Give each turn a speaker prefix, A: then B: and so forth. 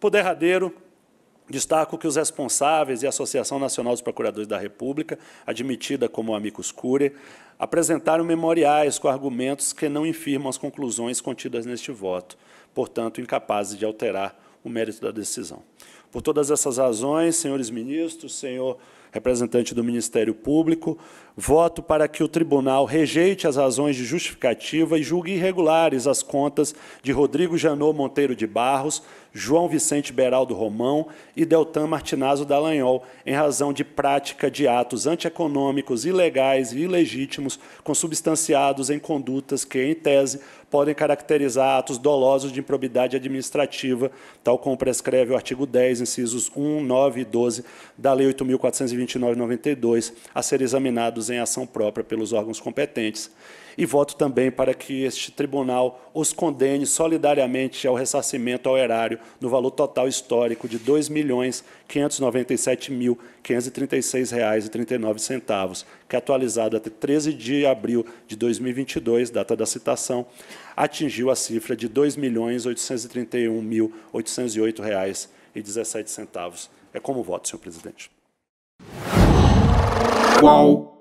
A: Por derradeiro, destaco que os responsáveis e a Associação Nacional dos Procuradores da República, admitida como amicus curiae, apresentaram memoriais com argumentos que não infirmam as conclusões contidas neste voto, portanto, incapazes de alterar o mérito da decisão. Por todas essas razões, senhores ministros, senhor representante do Ministério Público, voto para que o tribunal rejeite as razões de justificativa e julgue irregulares as contas de Rodrigo Janot Monteiro de Barros, João Vicente Beraldo Romão e Deltan Martinazzo Dallagnol, em razão de prática de atos antieconômicos, ilegais e ilegítimos, consubstanciados em condutas que, em tese, podem caracterizar atos dolosos de improbidade administrativa, tal como prescreve o artigo 10 incisos 1, 9 e 12 da Lei 8.429/92, a ser examinados em ação própria pelos órgãos competentes. E voto também para que este tribunal os condene solidariamente ao ressarcimento ao erário no valor total histórico de R$ 2.597.536,39, que é atualizado até 13 de abril de 2022, data da citação, atingiu a cifra de R$ 2.831.808,00 e É como voto, senhor presidente. Qual